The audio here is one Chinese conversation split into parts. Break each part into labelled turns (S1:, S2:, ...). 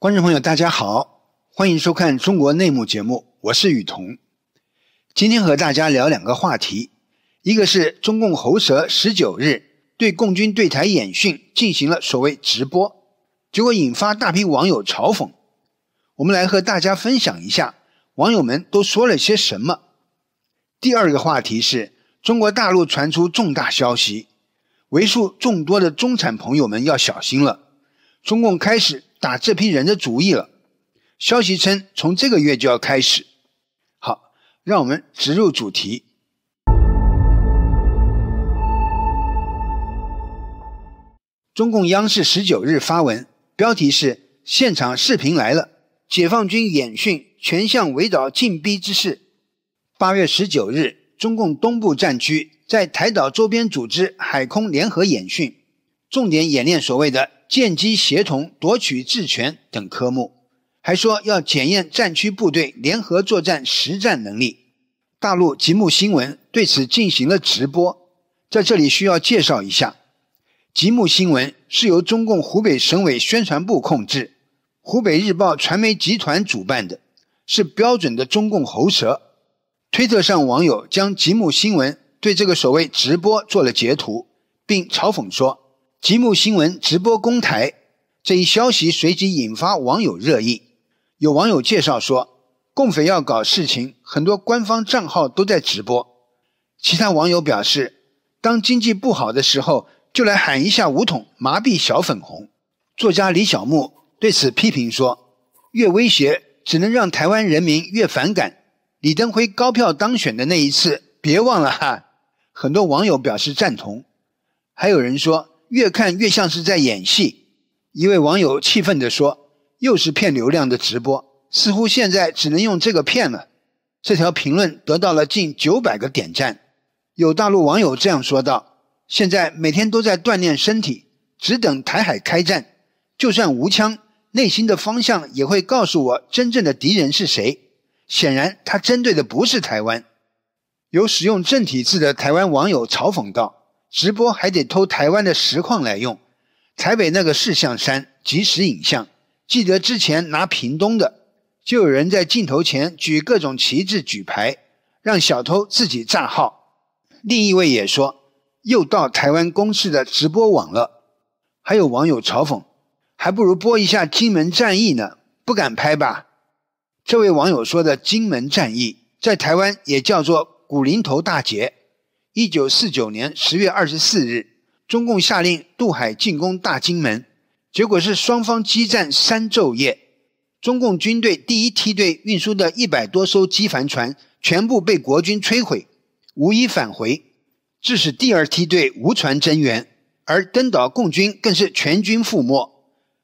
S1: 观众朋友，大家好，欢迎收看《中国内幕》节目，我是雨桐。今天和大家聊两个话题，一个是中共喉舌十九日对共军对台演训进行了所谓直播，结果引发大批网友嘲讽。我们来和大家分享一下网友们都说了些什么。第二个话题是中国大陆传出重大消息，为数众多的中产朋友们要小心了，中共开始。打这批人的主意了。消息称，从这个月就要开始。好，让我们直入主题。中共央视十九日发文，标题是“现场视频来了：解放军演训全向围岛进逼之势”。八月十九日，中共东部战区在台岛周边组织海空联合演训，重点演练所谓的。舰机协同夺取制权等科目，还说要检验战区部队联合作战实战能力。大陆极目新闻对此进行了直播，在这里需要介绍一下，极目新闻是由中共湖北省委宣传部控制，湖北日报传媒集团主办的，是标准的中共喉舌。推特上网友将极目新闻对这个所谓直播做了截图，并嘲讽说。吉木新闻直播公台这一消息随即引发网友热议。有网友介绍说，共匪要搞事情，很多官方账号都在直播。其他网友表示，当经济不好的时候，就来喊一下五统，麻痹小粉红。作家李小木对此批评说，越威胁只能让台湾人民越反感。李登辉高票当选的那一次，别忘了哈。很多网友表示赞同，还有人说。越看越像是在演戏，一位网友气愤地说：“又是骗流量的直播，似乎现在只能用这个骗了。”这条评论得到了近九百个点赞。有大陆网友这样说道：“现在每天都在锻炼身体，只等台海开战，就算无枪，内心的方向也会告诉我真正的敌人是谁。”显然，他针对的不是台湾。有使用正体字的台湾网友嘲讽道。直播还得偷台湾的实况来用，台北那个是象山即时影像。记得之前拿屏东的，就有人在镜头前举各种旗帜、举牌，让小偷自己站号。另一位也说，又到台湾公视的直播网了。还有网友嘲讽，还不如播一下金门战役呢，不敢拍吧？这位网友说的金门战役，在台湾也叫做古林头大捷。一九四九年十月二十四日，中共下令渡海进攻大金门，结果是双方激战三昼夜，中共军队第一梯队运输的一百多艘机帆船全部被国军摧毁，无一返回，致使第二梯队无船增援，而登岛共军更是全军覆没。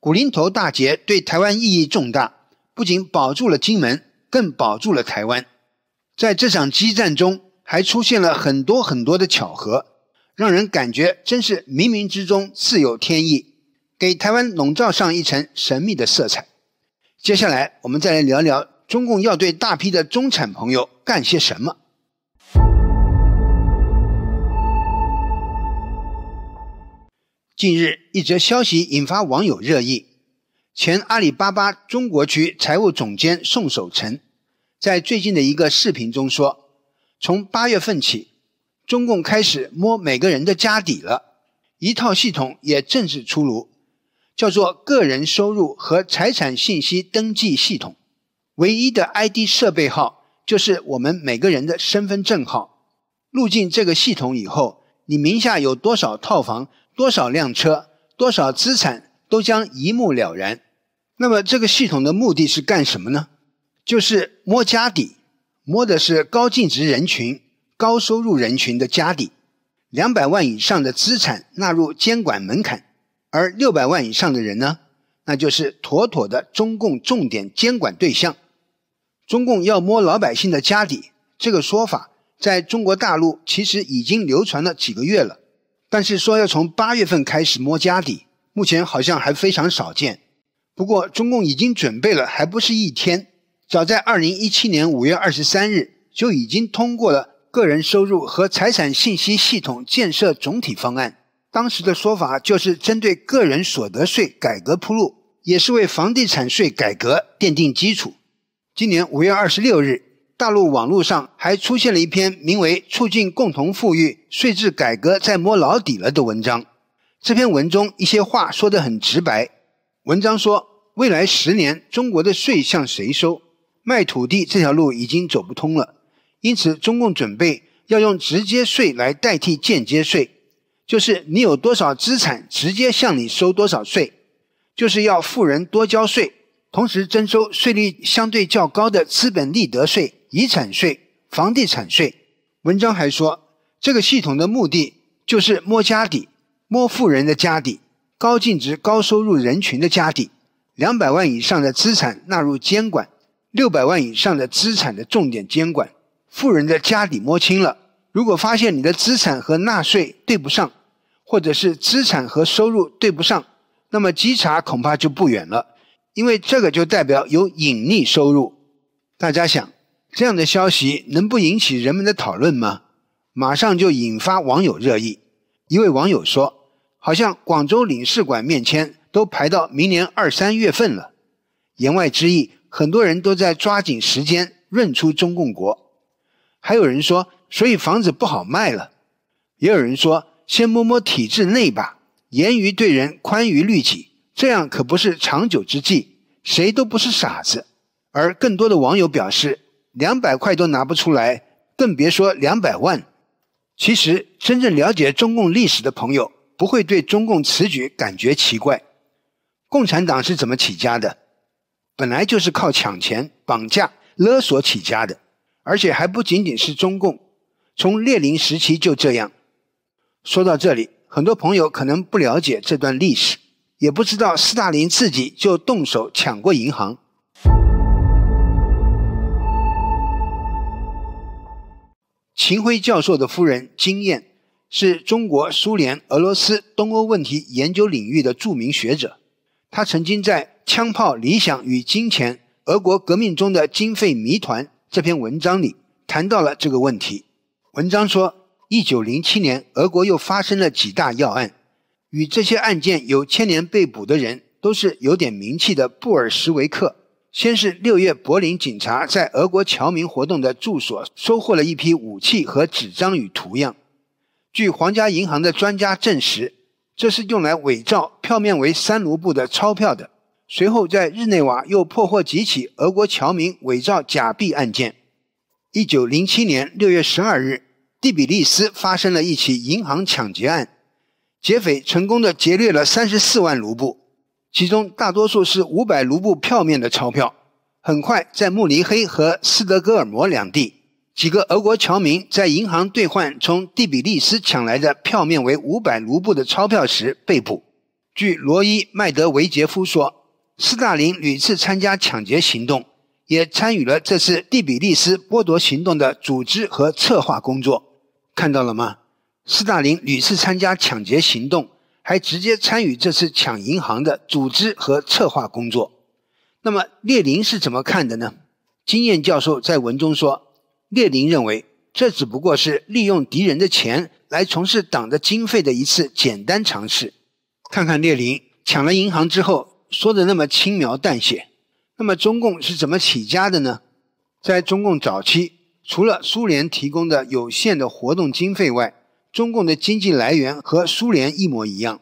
S1: 古林头大捷对台湾意义重大，不仅保住了金门，更保住了台湾。在这场激战中。还出现了很多很多的巧合，让人感觉真是冥冥之中自有天意，给台湾笼罩上一层神秘的色彩。接下来，我们再来聊聊中共要对大批的中产朋友干些什么。近日，一则消息引发网友热议：前阿里巴巴中国区财务总监宋守成，在最近的一个视频中说。从八月份起，中共开始摸每个人的家底了，一套系统也正式出炉，叫做个人收入和财产信息登记系统。唯一的 ID 设备号就是我们每个人的身份证号。入境这个系统以后，你名下有多少套房、多少辆车、多少资产，都将一目了然。那么，这个系统的目的是干什么呢？就是摸家底。摸的是高净值人群、高收入人群的家底，两百万以上的资产纳入监管门槛，而六百万以上的人呢，那就是妥妥的中共重点监管对象。中共要摸老百姓的家底，这个说法在中国大陆其实已经流传了几个月了，但是说要从八月份开始摸家底，目前好像还非常少见。不过中共已经准备了，还不是一天。早在二零一七年五月二十三日就已经通过了个人收入和财产信息系统建设总体方案。当时的说法就是针对个人所得税改革铺路，也是为房地产税改革奠定基础。今年五月二十六日，大陆网络上还出现了一篇名为《促进共同富裕税制改革在摸老底了》的文章。这篇文中一些话说得很直白。文章说，未来十年中国的税向谁收？卖土地这条路已经走不通了，因此中共准备要用直接税来代替间接税，就是你有多少资产，直接向你收多少税，就是要富人多交税，同时征收税率相对较高的资本利得税、遗产税、房地产税。文章还说，这个系统的目的就是摸家底，摸富人的家底，高净值、高收入人群的家底，两百万以上的资产纳入监管。六百万以上的资产的重点监管，富人的家底摸清了。如果发现你的资产和纳税对不上，或者是资产和收入对不上，那么稽查恐怕就不远了，因为这个就代表有隐匿收入。大家想，这样的消息能不引起人们的讨论吗？马上就引发网友热议。一位网友说：“好像广州领事馆面签都排到明年二三月份了。”言外之意。很多人都在抓紧时间认出中共国，还有人说，所以房子不好卖了；也有人说，先摸摸体制内吧，严于对人，宽于律己，这样可不是长久之计。谁都不是傻子，而更多的网友表示，两百块都拿不出来，更别说两百万。其实，真正了解中共历史的朋友，不会对中共此举感觉奇怪。共产党是怎么起家的？本来就是靠抢钱、绑架、勒索起家的，而且还不仅仅是中共，从列宁时期就这样。说到这里，很多朋友可能不了解这段历史，也不知道斯大林自己就动手抢过银行。秦晖教授的夫人金燕是中国苏联、俄罗斯、东欧问题研究领域的著名学者，他曾经在。枪炮、理想与金钱：俄国革命中的经费谜团。这篇文章里谈到了这个问题。文章说，一九零七年，俄国又发生了几大要案，与这些案件有牵连被捕的人，都是有点名气的布尔什维克。先是六月，柏林警察在俄国侨民活动的住所收获了一批武器和纸张与图样，据皇家银行的专家证实，这是用来伪造票面为三卢布的钞票的。随后，在日内瓦又破获几起俄国侨民伪造假币案件。一九零七年六月十二日，第比利斯发生了一起银行抢劫案，劫匪成功的劫掠了三十四万卢布，其中大多数是五百卢布票面的钞票。很快，在慕尼黑和斯德哥尔摩两地，几个俄国侨民在银行兑换从第比利斯抢来的票面为五百卢布的钞票时被捕。据罗伊·麦德维杰夫说。斯大林屡次参加抢劫行动，也参与了这次第比利斯剥夺行动的组织和策划工作。看到了吗？斯大林屡次参加抢劫行动，还直接参与这次抢银行的组织和策划工作。那么列宁是怎么看的呢？金燕教授在文中说，列宁认为这只不过是利用敌人的钱来从事党的经费的一次简单尝试。看看列宁抢了银行之后。说的那么轻描淡写，那么中共是怎么起家的呢？在中共早期，除了苏联提供的有限的活动经费外，中共的经济来源和苏联一模一样。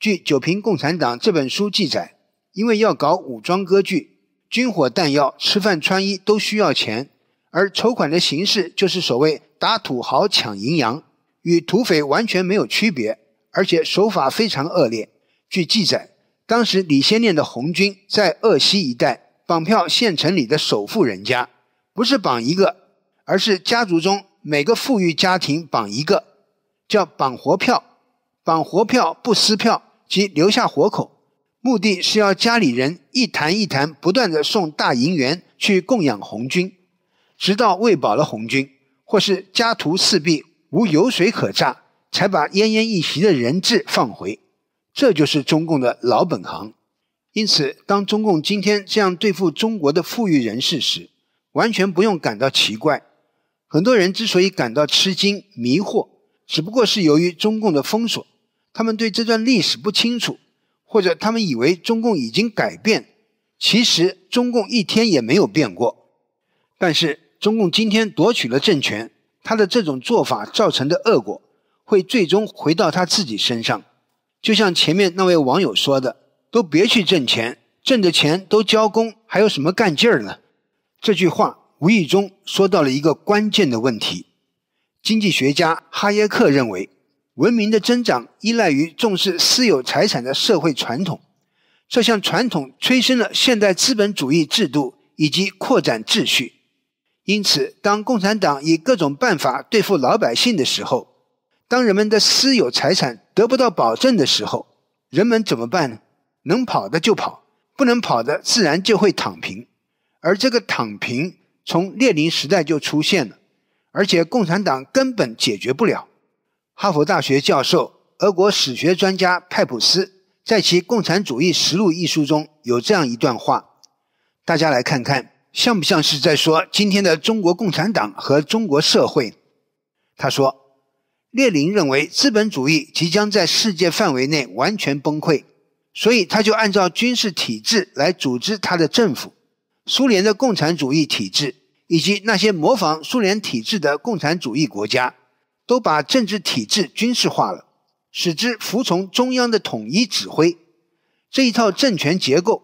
S1: 据《九瓶共产党》这本书记载，因为要搞武装割据，军火弹药、吃饭穿衣都需要钱，而筹款的形式就是所谓“打土豪抢银洋”，与土匪完全没有区别，而且手法非常恶劣。据记载。当时，李先念的红军在鄂西一带绑票县城里的首富人家，不是绑一个，而是家族中每个富裕家庭绑一个，叫绑活票。绑活票不撕票，即留下活口，目的是要家里人一坛一坛不断地送大银元去供养红军，直到喂饱了红军，或是家徒四壁无油水可榨，才把奄奄一息的人质放回。这就是中共的老本行，因此，当中共今天这样对付中国的富裕人士时，完全不用感到奇怪。很多人之所以感到吃惊、迷惑，只不过是由于中共的封锁，他们对这段历史不清楚，或者他们以为中共已经改变，其实中共一天也没有变过。但是，中共今天夺取了政权，他的这种做法造成的恶果，会最终回到他自己身上。就像前面那位网友说的：“都别去挣钱，挣的钱都交公，还有什么干劲儿呢？”这句话无意中说到了一个关键的问题。经济学家哈耶克认为，文明的增长依赖于重视私有财产的社会传统，这项传统催生了现代资本主义制度以及扩展秩序。因此，当共产党以各种办法对付老百姓的时候，当人们的私有财产……得不到保证的时候，人们怎么办呢？能跑的就跑，不能跑的自然就会躺平。而这个躺平从列宁时代就出现了，而且共产党根本解决不了。哈佛大学教授、俄国史学专家派普斯在其《共产主义实录》一书中有这样一段话，大家来看看，像不像是在说今天的中国共产党和中国社会？他说。列宁认为资本主义即将在世界范围内完全崩溃，所以他就按照军事体制来组织他的政府。苏联的共产主义体制以及那些模仿苏联体制的共产主义国家，都把政治体制军事化了，使之服从中央的统一指挥。这一套政权结构，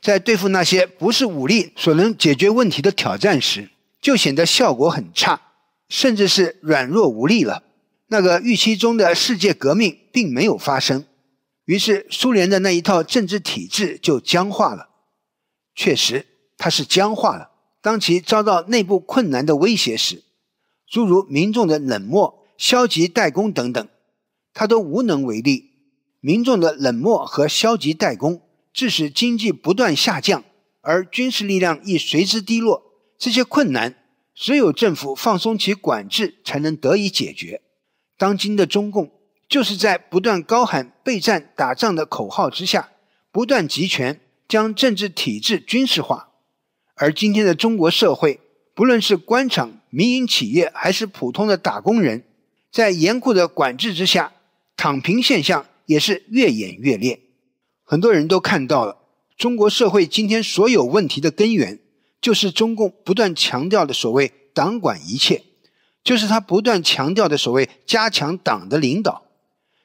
S1: 在对付那些不是武力所能解决问题的挑战时，就显得效果很差，甚至是软弱无力了。那个预期中的世界革命并没有发生，于是苏联的那一套政治体制就僵化了。确实，它是僵化了。当其遭到内部困难的威胁时，诸如民众的冷漠、消极怠工等等，它都无能为力。民众的冷漠和消极怠工，致使经济不断下降，而军事力量亦随之低落。这些困难，只有政府放松其管制，才能得以解决。当今的中共就是在不断高喊备战打仗的口号之下，不断集权，将政治体制军事化。而今天的中国社会，不论是官场、民营企业，还是普通的打工人，在严酷的管制之下，躺平现象也是越演越烈。很多人都看到了中国社会今天所有问题的根源，就是中共不断强调的所谓“党管一切”。就是他不断强调的所谓加强党的领导，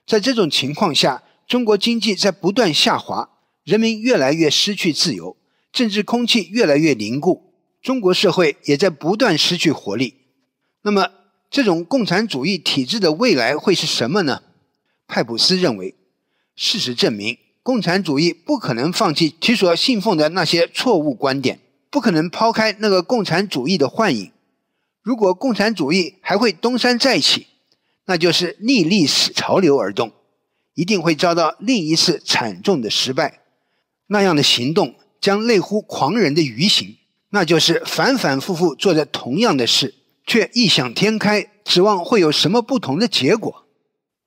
S1: 在这种情况下，中国经济在不断下滑，人民越来越失去自由，政治空气越来越凝固，中国社会也在不断失去活力。那么，这种共产主义体制的未来会是什么呢？派普斯认为，事实证明，共产主义不可能放弃其所信奉的那些错误观点，不可能抛开那个共产主义的幻影。如果共产主义还会东山再起，那就是逆历史潮流而动，一定会遭到另一次惨重的失败。那样的行动将类乎狂人的愚行，那就是反反复复做着同样的事，却异想天开，指望会有什么不同的结果。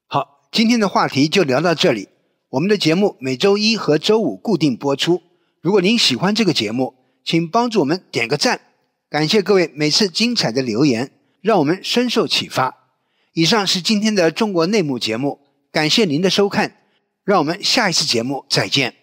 S1: 好，今天的话题就聊到这里。我们的节目每周一和周五固定播出。如果您喜欢这个节目，请帮助我们点个赞。感谢各位每次精彩的留言，让我们深受启发。以上是今天的中国内幕节目，感谢您的收看，让我们下一次节目再见。